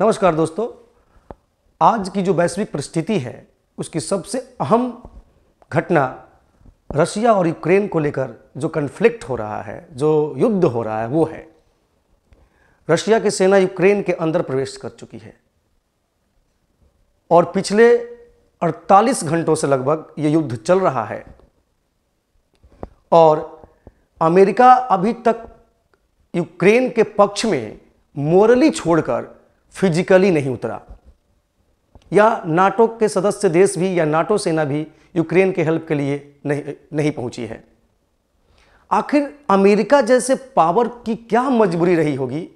नमस्कार दोस्तों आज की जो वैश्विक परिस्थिति है उसकी सबसे अहम घटना रशिया और यूक्रेन को लेकर जो कन्फ्लिक्ट हो रहा है जो युद्ध हो रहा है वो है रशिया की सेना यूक्रेन के अंदर प्रवेश कर चुकी है और पिछले 48 घंटों से लगभग ये युद्ध चल रहा है और अमेरिका अभी तक यूक्रेन के पक्ष में मोरली छोड़कर फिजिकली नहीं उतरा या नाटो के सदस्य देश भी या नाटो सेना भी यूक्रेन के हेल्प के लिए नहीं नहीं पहुंची है आखिर अमेरिका जैसे पावर की क्या मजबूरी रही होगी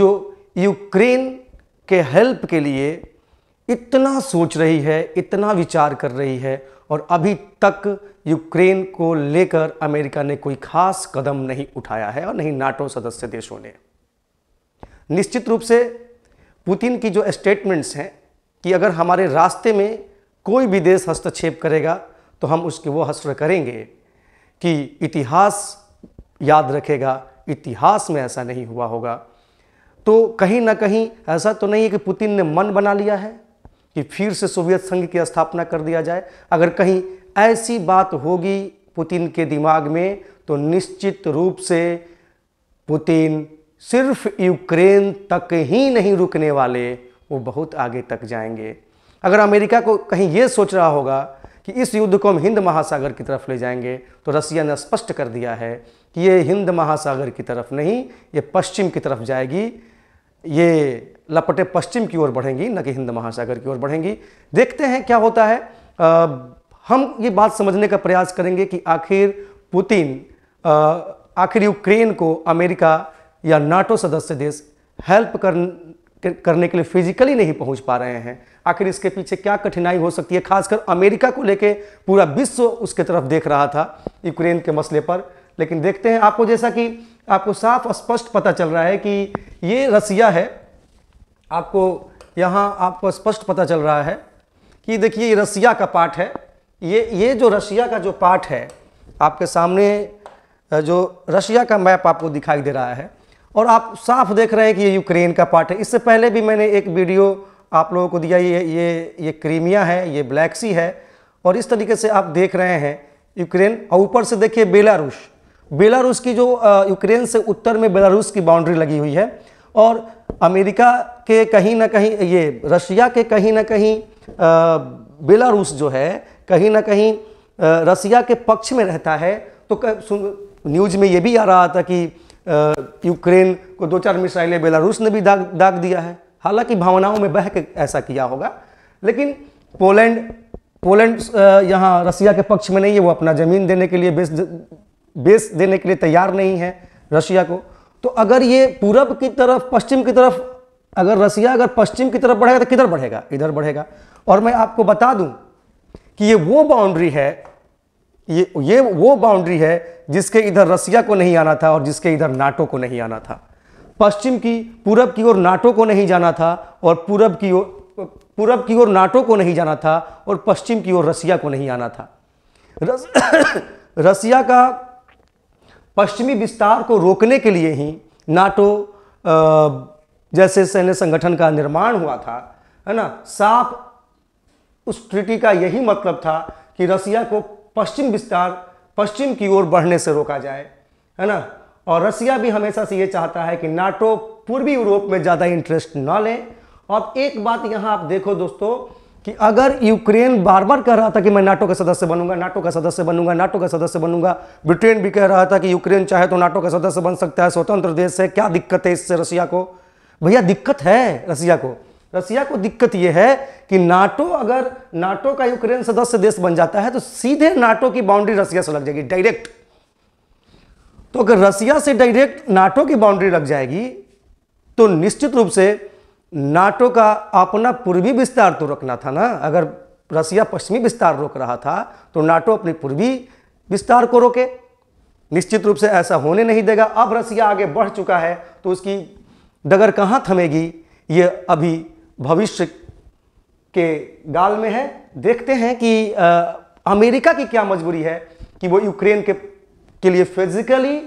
जो यूक्रेन के हेल्प के लिए इतना सोच रही है इतना विचार कर रही है और अभी तक यूक्रेन को लेकर अमेरिका ने कोई खास कदम नहीं उठाया है और नहीं नाटो सदस्य देशों ने निश्चित रूप से पुतिन की जो स्टेटमेंट्स हैं कि अगर हमारे रास्ते में कोई भी देश हस्तक्षेप करेगा तो हम उसके वो हस्र करेंगे कि इतिहास याद रखेगा इतिहास में ऐसा नहीं हुआ होगा तो कहीं ना कहीं ऐसा तो नहीं है कि पुतिन ने मन बना लिया है कि फिर से सोवियत संघ की स्थापना कर दिया जाए अगर कहीं ऐसी बात होगी पुतिन के दिमाग में तो निश्चित रूप से पुतिन सिर्फ यूक्रेन तक ही नहीं रुकने वाले वो बहुत आगे तक जाएंगे अगर अमेरिका को कहीं ये सोच रहा होगा कि इस युद्ध को हम हिंद महासागर की तरफ ले जाएंगे तो रसिया ने स्पष्ट कर दिया है कि ये हिंद महासागर की तरफ नहीं ये पश्चिम की तरफ जाएगी ये लपटे पश्चिम की ओर बढ़ेंगी न कि हिंद महासागर की ओर बढ़ेंगी देखते हैं क्या होता है आ, हम ये बात समझने का प्रयास करेंगे कि आखिर पुतिन आखिर यूक्रेन को अमेरिका या नाटो सदस्य देश हेल्प कर, करने के लिए फिजिकली नहीं पहुंच पा रहे हैं आखिर इसके पीछे क्या कठिनाई हो सकती है खासकर अमेरिका को लेके पूरा विश्व उसके तरफ देख रहा था यूक्रेन के मसले पर लेकिन देखते हैं आपको जैसा कि आपको साफ स्पष्ट पता चल रहा है कि ये रसिया है आपको यहाँ आपको स्पष्ट पता चल रहा है कि देखिए ये रसिया का पार्ट है ये ये जो रसिया का जो पार्ट है आपके सामने जो रसिया का मैप आपको दिखाई दे रहा है और आप साफ देख रहे हैं कि ये यूक्रेन का पार्ट है इससे पहले भी मैंने एक वीडियो आप लोगों को दिया ये ये ये क्रीमिया है ये ब्लैक सी है और इस तरीके से आप देख रहे हैं यूक्रेन और ऊपर से देखिए बेलारूस बेलारूस की जो यूक्रेन से उत्तर में बेलारूस की बाउंड्री लगी हुई है और अमेरिका के कहीं ना कहीं ये रशिया के कहीं ना कहीं बेलारूस जो है कहीं ना कहीं रसिया के पक्ष में रहता है तो न्यूज में ये भी आ रहा था कि यूक्रेन को दो चार मिसाइलें बेलारूस ने भी दाग दाग दिया है हालांकि भावनाओं में बह के ऐसा किया होगा लेकिन पोलैंड पोलैंड यहाँ रसिया के पक्ष में नहीं है वो अपना ज़मीन देने के लिए बेस बेस देने के लिए तैयार नहीं है रशिया को तो अगर ये पूरब की तरफ पश्चिम की तरफ अगर रसिया अगर पश्चिम की तरफ बढ़ेगा तो किधर बढ़ेगा इधर बढ़ेगा और मैं आपको बता दूं कि ये वो बाउंड्री है ये ये वो बाउंड्री है जिसके इधर रसिया को नहीं आना था और जिसके इधर नाटो को नहीं आना था पश्चिम की पूरब की ओर नाटो को नहीं जाना था और पूरब की ओर पूरब की ओर नाटो को नहीं जाना था और पश्चिम की ओर रसिया को नहीं आना था रस, रसिया का पश्चिमी विस्तार को रोकने के लिए ही नाटो जैसे सैन्य संगठन का निर्माण हुआ था है ना साफ उस ट्रिटी का यही मतलब था कि रसिया को पश्चिम विस्तार पश्चिम की ओर बढ़ने से रोका जाए है ना और रसिया भी हमेशा से ये चाहता है कि नाटो पूर्वी यूरोप में ज़्यादा इंटरेस्ट ना लें अब एक बात यहाँ आप देखो दोस्तों कि अगर यूक्रेन बार बार कह रहा था कि मैं नाटो का सदस्य बनूंगा नाटो का सदस्य बनूंगा नाटो का सदस्य बनूंगा ब्रिटेन भी कह रहा था कि यूक्रेन चाहे तो नाटो का सदस्य बन सकता है स्वतंत्र देश है क्या दिक्कत है इससे रसिया को भैया दिक्कत है रसिया को रसिया को दिक्कत यह है कि नाटो अगर नाटो का यूक्रेन सदस्य देश बन जाता है तो सीधे नाटो की बाउंड्री रसिया से लग जाएगी डायरेक्ट तो अगर रसिया से डायरेक्ट नाटो की बाउंड्री लग जाएगी तो निश्चित रूप से नाटो का अपना पूर्वी विस्तार तो रखना था ना अगर रसिया पश्चिमी विस्तार रोक रहा था तो नाटो अपने पूर्वी विस्तार को रोके निश्चित रूप से ऐसा होने नहीं देगा अब रसिया आगे बढ़ चुका है तो उसकी डगर कहाँ थमेगी ये अभी भविष्य के गाल में है देखते हैं कि अमेरिका की क्या मजबूरी है कि वो यूक्रेन के के लिए फिजिकली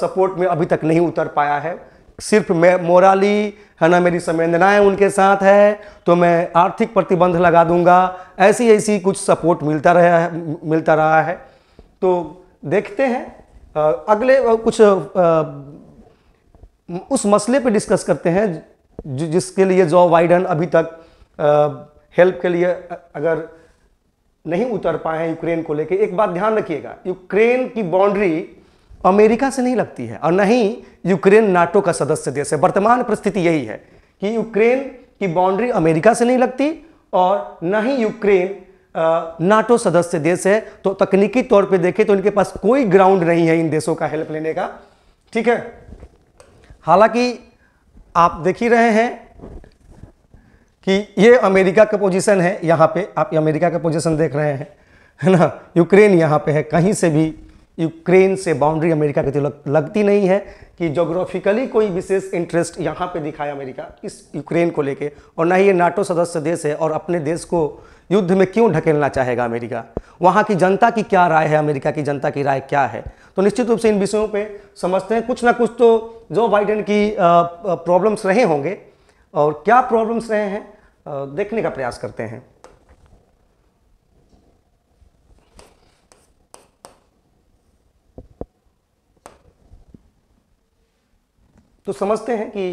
सपोर्ट में अभी तक नहीं उतर पाया है सिर्फ मैं मोराली है ना मेरी संवेदनाएँ उनके साथ है तो मैं आर्थिक प्रतिबंध लगा दूंगा ऐसी ऐसी कुछ सपोर्ट मिलता रहा है मिलता रहा है तो देखते हैं अगले कुछ उस मसले पे डिस्कस करते हैं जिसके लिए जो बाइडन अभी तक हेल्प के लिए अगर नहीं उतर पाए हैं यूक्रेन को लेके एक बात ध्यान रखिएगा यूक्रेन की बाउंड्री अमेरिका से नहीं लगती है और न ही यूक्रेन नाटो का सदस्य देश है वर्तमान परिस्थिति यही है कि यूक्रेन की बाउंड्री अमेरिका से नहीं लगती और न ही यूक्रेन नाटो सदस्य देश है तो तकनीकी तौर पे देखें तो इनके पास कोई ग्राउंड नहीं है इन देशों का हेल्प लेने का ठीक है हालांकि आप देख ही रहे हैं कि ये अमेरिका का पोजीशन है यहाँ पे आप अमेरिका का पोजीशन देख रहे हैं है ना यूक्रेन यहाँ पे है कहीं से भी यूक्रेन से बाउंड्री अमेरिका की लग, लगती नहीं है कि जोग्राफिकली कोई विशेष इंटरेस्ट यहाँ पे दिखाया अमेरिका इस यूक्रेन को लेके और ना ही ये नाटो सदस्य देश है और अपने देश को युद्ध में क्यों ढकेलना चाहेगा अमेरिका वहाँ की जनता की क्या राय है अमेरिका की जनता की राय क्या है तो निश्चित रूप से इन विषयों पे समझते हैं कुछ ना कुछ तो जो बाइडेन की प्रॉब्लम्स रहे होंगे और क्या प्रॉब्लम्स रहे हैं देखने का प्रयास करते हैं तो समझते हैं कि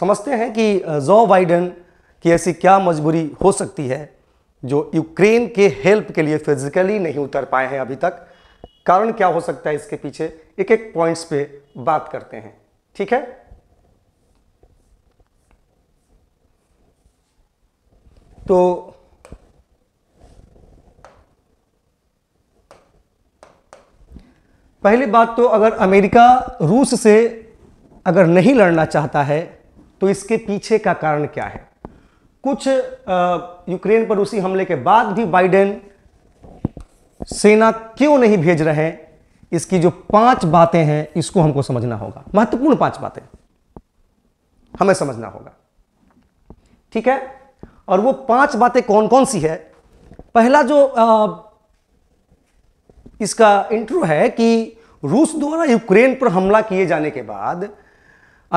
समझते हैं कि जो बाइडन की ऐसी क्या मजबूरी हो सकती है जो यूक्रेन के हेल्प के लिए फिजिकली नहीं उतर पाए हैं अभी तक कारण क्या हो सकता है इसके पीछे एक एक पॉइंट्स पे बात करते हैं ठीक है तो पहली बात तो अगर अमेरिका रूस से अगर नहीं लड़ना चाहता है तो इसके पीछे का कारण क्या है कुछ यूक्रेन पर रूसी हमले के बाद भी बाइडेन सेना क्यों नहीं भेज रहे इसकी जो पांच बातें हैं इसको हमको समझना होगा महत्वपूर्ण पांच बातें हमें समझना होगा ठीक है और वो पांच बातें कौन कौन सी है पहला जो आ, इसका इंट्रो है कि रूस द्वारा यूक्रेन पर हमला किए जाने के बाद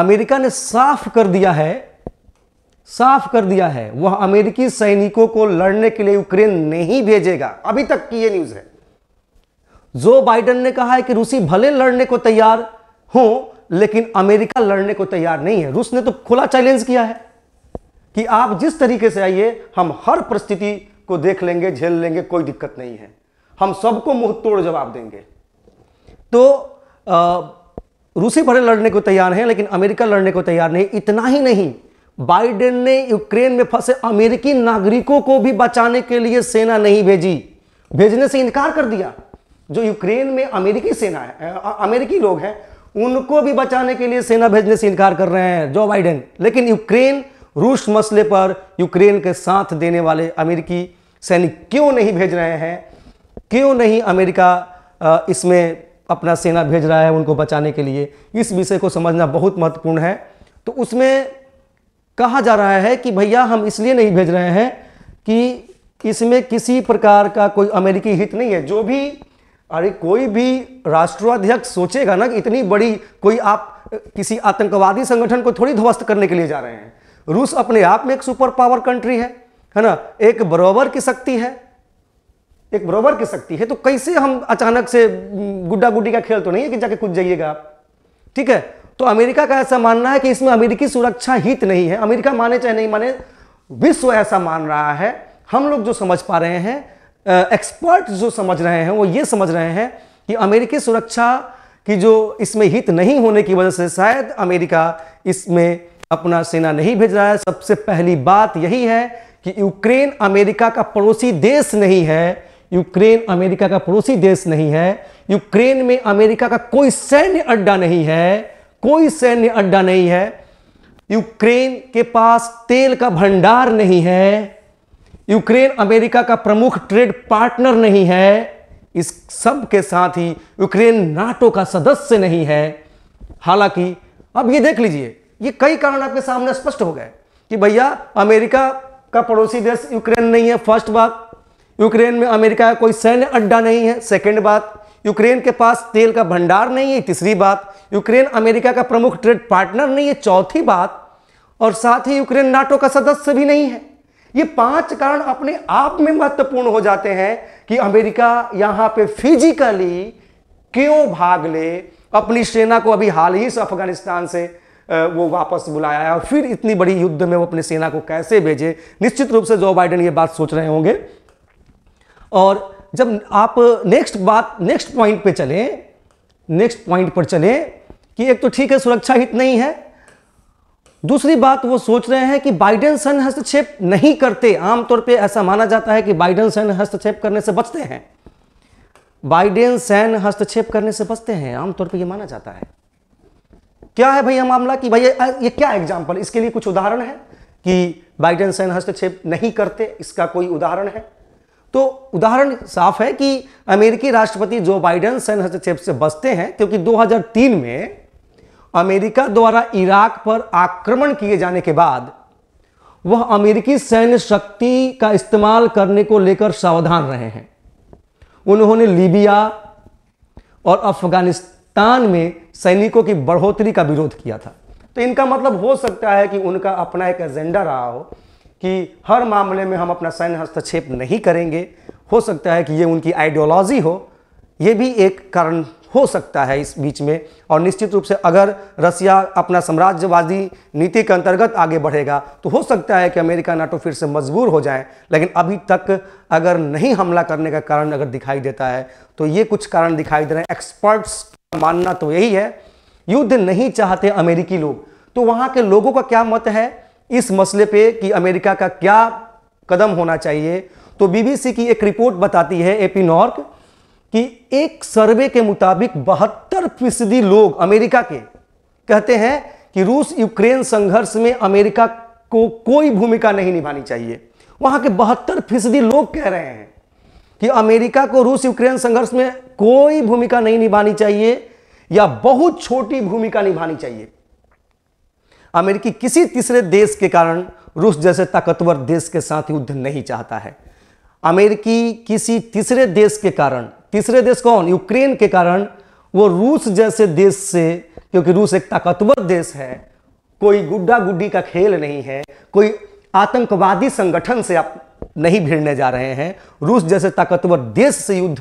अमेरिका ने साफ कर दिया है साफ कर दिया है वह अमेरिकी सैनिकों को लड़ने के लिए यूक्रेन नहीं भेजेगा अभी तक की यह न्यूज है जो बाइडन ने कहा है कि रूसी भले लड़ने को तैयार हो लेकिन अमेरिका लड़ने को तैयार नहीं है रूस ने तो खुला चैलेंज किया है कि आप जिस तरीके से आइए हम हर परिस्थिति को देख लेंगे झेल लेंगे कोई दिक्कत नहीं है हम सबको मुंह तोड़ जवाब देंगे तो आ, रूसी भले लड़ने को तैयार हैं लेकिन अमेरिका लड़ने को तैयार नहीं इतना ही नहीं बाइडेन ने यूक्रेन में फंसे अमेरिकी नागरिकों को भी बचाने के लिए सेना नहीं भेजी भेजने से इनकार कर दिया जो यूक्रेन में अमेरिकी सेना है अमेरिकी लोग हैं उनको भी बचाने के लिए सेना भेजने से इनकार कर रहे हैं जो बाइडेन लेकिन यूक्रेन रूस मसले पर यूक्रेन के साथ देने वाले अमेरिकी सैनिक क्यों नहीं भेज रहे हैं क्यों नहीं अमेरिका इसमें अपना सेना भेज रहा है उनको बचाने के लिए इस विषय को समझना बहुत महत्वपूर्ण है तो उसमें कहा जा रहा है कि भैया हम इसलिए नहीं भेज रहे हैं कि इसमें किसी प्रकार का कोई अमेरिकी हित नहीं है जो भी अरे कोई भी राष्ट्राध्यक्ष सोचेगा ना कि इतनी बड़ी कोई आप किसी आतंकवादी संगठन को थोड़ी ध्वस्त करने के लिए जा रहे हैं रूस अपने आप में एक सुपर पावर कंट्री है है ना एक बराबर की शक्ति है एक बराबर की शक्ति है तो कैसे हम अचानक से हम्म, गुड्डा गुड्डी का खेल तो नहीं है कि जाके कुछ जाइएगा आप ठीक है तो अमेरिका का ऐसा मानना है कि इसमें अमेरिकी सुरक्षा हित नहीं है अमेरिका माने चाहे नहीं माने विश्व ऐसा मान रहा है हम लोग जो समझ पा रहे हैं एक्सपर्ट जो समझ रहे हैं वो ये समझ रहे हैं कि अमेरिकी सुरक्षा की जो इसमें हित नहीं होने की वजह से शायद अमेरिका इसमें अपना सेना नहीं भेज रहा है सबसे पहली बात यही है कि यूक्रेन अमेरिका का पड़ोसी देश नहीं है यूक्रेन अमेरिका का पड़ोसी देश नहीं है यूक्रेन में अमेरिका का कोई सैन्य अड्डा नहीं है कोई सैन्य अड्डा नहीं है यूक्रेन के पास तेल का भंडार नहीं है यूक्रेन अमेरिका का प्रमुख ट्रेड पार्टनर नहीं है इस सब के साथ ही यूक्रेन नाटो का सदस्य नहीं है हालांकि अब ये देख लीजिए ये कई कारण आपके सामने स्पष्ट हो गए कि भैया अमेरिका का पड़ोसी देश यूक्रेन नहीं है फर्स्ट बात यूक्रेन में अमेरिका का कोई सैन्य अड्डा नहीं है सेकेंड बात यूक्रेन के पास तेल का भंडार नहीं है तीसरी बात यूक्रेन अमेरिका का प्रमुख ट्रेड पार्टनर नहीं है चौथी बात और साथ ही यूक्रेन नाटो का सदस्य भी नहीं है ये पांच कारण अपने आप में महत्वपूर्ण हो जाते हैं कि अमेरिका यहां पे फिजिकली क्यों भाग ले अपनी सेना को अभी हाल ही से अफगानिस्तान से वो वापस बुलाया है और फिर इतनी बड़ी युद्ध में वो अपनी सेना को कैसे भेजे निश्चित रूप से जो बाइडेन ये बात सोच रहे होंगे और जब आप नेक्स्ट बात नेक्स्ट पॉइंट पे चले नेक्स्ट पॉइंट पर चले कि एक तो ठीक है सुरक्षा हित नहीं है दूसरी बात वो सोच रहे हैं कि बाइडेन सन हस्तक्षेप नहीं करते आमतौर पे ऐसा माना जाता है कि बाइडेन सन हस्तक्षेप करने से बचते हैं बाइडेन सैन हस्तक्षेप करने से बचते हैं आमतौर पे ये माना जाता है क्या है भैया मामला कि भैया ये क्या एग्जाम्पल इसके लिए कुछ उदाहरण है कि बाइडेन सैन हस्तक्षेप नहीं करते इसका कोई उदाहरण है तो उदाहरण साफ है कि अमेरिकी राष्ट्रपति जो बाइडेन सैन हस्तक्षेप से बचते हैं क्योंकि 2003 में अमेरिका द्वारा इराक पर आक्रमण किए जाने के बाद वह अमेरिकी सैन्य शक्ति का इस्तेमाल करने को लेकर सावधान रहे हैं उन्होंने लीबिया और अफगानिस्तान में सैनिकों की बढ़ोतरी का विरोध किया था तो इनका मतलब हो सकता है कि उनका अपना एक एजेंडा रहा हो कि हर मामले में हम अपना सैन्य हस्तक्षेप नहीं करेंगे हो सकता है कि ये उनकी आइडियोलॉजी हो ये भी एक कारण हो सकता है इस बीच में और निश्चित रूप से अगर रसिया अपना साम्राज्यवादी नीति के अंतर्गत आगे बढ़ेगा तो हो सकता है कि अमेरिका नाटो फिर से मजबूर हो जाए लेकिन अभी तक अगर नहीं हमला करने का कारण अगर दिखाई देता है तो ये कुछ कारण दिखाई दे रहे हैं एक्सपर्ट्स का मानना तो यही है युद्ध नहीं चाहते अमेरिकी लोग तो वहाँ के लोगों का क्या मत है इस मसले पे कि अमेरिका का क्या कदम होना चाहिए तो बीबीसी की एक रिपोर्ट बताती है एपी नॉर्क कि एक सर्वे के मुताबिक बहत्तर फीसदी लोग अमेरिका के कहते हैं कि रूस यूक्रेन संघर्ष में अमेरिका को कोई भूमिका नहीं निभानी चाहिए वहां के बहत्तर फीसदी लोग कह रहे हैं कि अमेरिका को रूस यूक्रेन संघर्ष में कोई भूमिका नहीं निभानी चाहिए या बहुत छोटी भूमिका निभानी चाहिए अमेरिकी किसी तीसरे देश के कारण रूस जैसे ताकतवर देश के साथ युद्ध नहीं चाहता है अमेरिकी किसी तीसरे देश के कारण तीसरे देश कौन यूक्रेन के कारण वो रूस जैसे देश से क्योंकि रूस एक ताकतवर देश है कोई गुड्डा गुड्डी का खेल नहीं है कोई आतंकवादी संगठन से आप नहीं भिड़ने जा रहे हैं रूस जैसे ताकतवर देश से युद्ध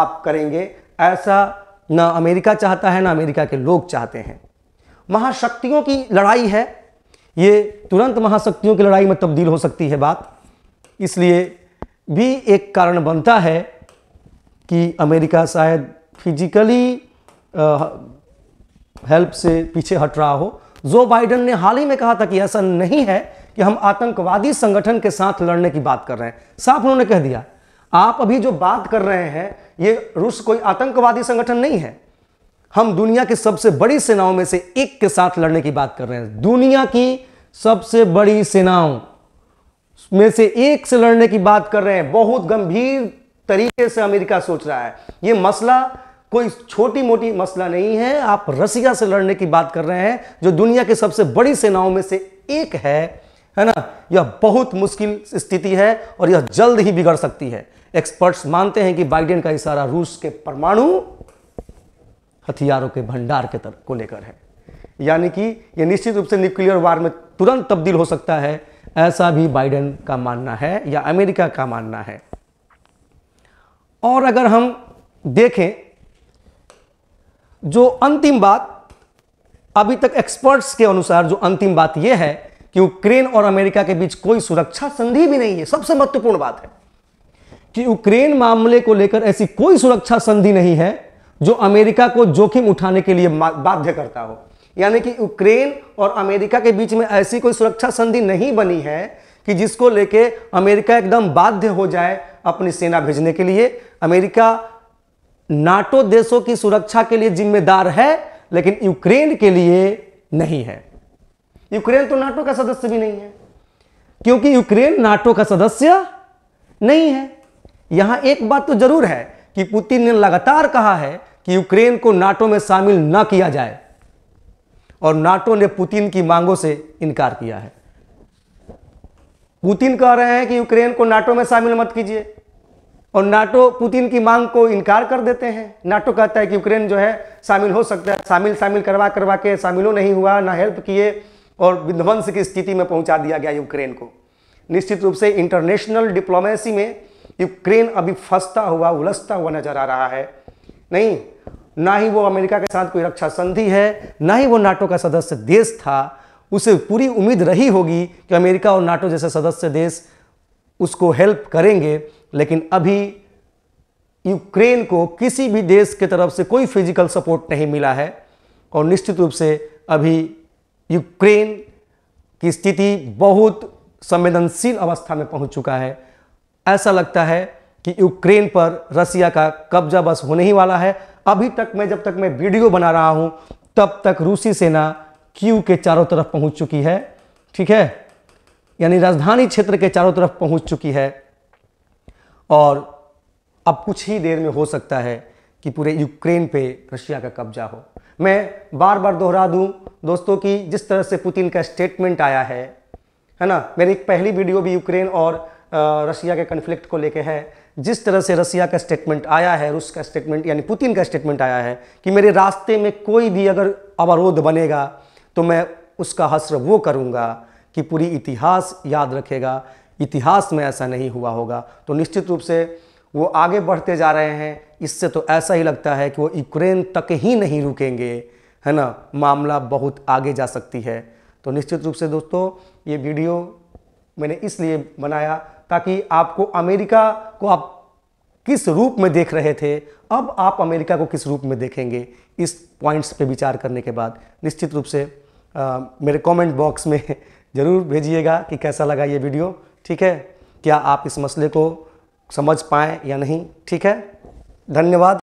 आप करेंगे ऐसा ना अमेरिका चाहता है ना अमेरिका के लोग चाहते हैं महाशक्तियों की लड़ाई है ये तुरंत महाशक्तियों की लड़ाई में तब्दील हो सकती है बात इसलिए भी एक कारण बनता है कि अमेरिका शायद फिजिकली हेल्प से पीछे हट रहा हो जो बाइडन ने हाल ही में कहा था कि ऐसा नहीं है कि हम आतंकवादी संगठन के साथ लड़ने की बात कर रहे हैं साफ उन्होंने कह दिया आप अभी जो बात कर रहे हैं ये रूस कोई आतंकवादी संगठन नहीं है हम दुनिया की सबसे बड़ी सेनाओं में से एक के साथ लड़ने की बात कर रहे हैं दुनिया की सबसे बड़ी सेनाओं में से एक से लड़ने की बात कर रहे हैं बहुत गंभीर तरीके से अमेरिका सोच रहा है यह मसला कोई छोटी मोटी मसला नहीं है आप रसिया से लड़ने की बात कर रहे हैं जो दुनिया की सबसे बड़ी सेनाओं में से एक है है ना यह बहुत मुश्किल स्थिति है और यह जल्द ही बिगड़ सकती है एक्सपर्ट्स मानते हैं कि बाइडेन का इशारा रूस के परमाणु हथियारों के भंडार के तरफ को लेकर है यानी कि यह निश्चित रूप से न्यूक्लियर वार में तुरंत तब्दील हो सकता है ऐसा भी बाइडेन का मानना है या अमेरिका का मानना है और अगर हम देखें जो अंतिम बात अभी तक एक्सपर्ट्स के अनुसार जो अंतिम बात यह है कि यूक्रेन और अमेरिका के बीच कोई सुरक्षा संधि भी नहीं है सबसे महत्वपूर्ण बात है कि यूक्रेन मामले को लेकर ऐसी कोई सुरक्षा संधि नहीं है जो अमेरिका को जोखिम उठाने के लिए बाध्य करता हो यानी कि यूक्रेन और अमेरिका के बीच में ऐसी कोई सुरक्षा संधि नहीं बनी है कि जिसको लेके अमेरिका एकदम बाध्य हो जाए अपनी सेना भेजने के लिए अमेरिका नाटो देशों की सुरक्षा के लिए जिम्मेदार है लेकिन यूक्रेन के लिए नहीं है यूक्रेन तो नाटो का सदस्य भी नहीं है क्योंकि यूक्रेन नाटो का सदस्य नहीं है यहां एक बात तो जरूर है कि पुतिन ने लगातार कहा है कि यूक्रेन को नाटो में शामिल न किया जाए और नाटो ने पुतिन की मांगों से इनकार किया है पुतिन कह रहे हैं कि यूक्रेन को नाटो में शामिल मत कीजिए और नाटो पुतिन की मांग को इनकार कर देते हैं नाटो कहता है कि यूक्रेन जो है शामिल हो सकता है शामिल शामिल करवा करवा के शामिलों नहीं हुआ ना हेल्प किए और विध्वंस की स्थिति में पहुंचा दिया गया यूक्रेन को निश्चित रूप से इंटरनेशनल डिप्लोमेसी में यूक्रेन अभी फंसता हुआ उलझता हुआ नजर आ रहा है नहीं ना ही वो अमेरिका के साथ कोई रक्षा संधि है ना ही वो नाटो का सदस्य देश था उसे पूरी उम्मीद रही होगी कि अमेरिका और नाटो जैसे सदस्य देश उसको हेल्प करेंगे लेकिन अभी यूक्रेन को किसी भी देश के तरफ से कोई फिजिकल सपोर्ट नहीं मिला है और निश्चित रूप से अभी यूक्रेन की स्थिति बहुत संवेदनशील अवस्था में पहुंच चुका है ऐसा लगता है कि यूक्रेन पर रसिया का कब्जा बस होने ही वाला है अभी तक मैं जब तक मैं वीडियो बना रहा हूं तब तक रूसी सेना क्यू के चारों तरफ पहुंच चुकी है ठीक है यानी राजधानी क्षेत्र के चारों तरफ पहुंच चुकी है और अब कुछ ही देर में हो सकता है कि पूरे यूक्रेन पे रशिया का कब्जा हो मैं बार बार दोहरा दूं दोस्तों कि जिस तरह से पुतिन का स्टेटमेंट आया है है ना मेरी एक पहली वीडियो भी यूक्रेन और रशिया के कन्फ्लिक्ट को लेके है जिस तरह से रसिया का स्टेटमेंट आया है रूस का स्टेटमेंट यानी पुतिन का स्टेटमेंट आया है कि मेरे रास्ते में कोई भी अगर अवरोध बनेगा तो मैं उसका हस्र वो करूँगा कि पूरी इतिहास याद रखेगा इतिहास में ऐसा नहीं हुआ होगा तो निश्चित रूप से वो आगे बढ़ते जा रहे हैं इससे तो ऐसा ही लगता है कि वो यूक्रेन तक ही नहीं रुकेंगे है ना मामला बहुत आगे जा सकती है तो निश्चित रूप से दोस्तों ये वीडियो मैंने इसलिए बनाया ताकि आपको अमेरिका को आप किस रूप में देख रहे थे अब आप अमेरिका को किस रूप में देखेंगे इस पॉइंट्स पे विचार करने के बाद निश्चित रूप से आ, मेरे कमेंट बॉक्स में ज़रूर भेजिएगा कि कैसा लगा ये वीडियो ठीक है क्या आप इस मसले को समझ पाएँ या नहीं ठीक है धन्यवाद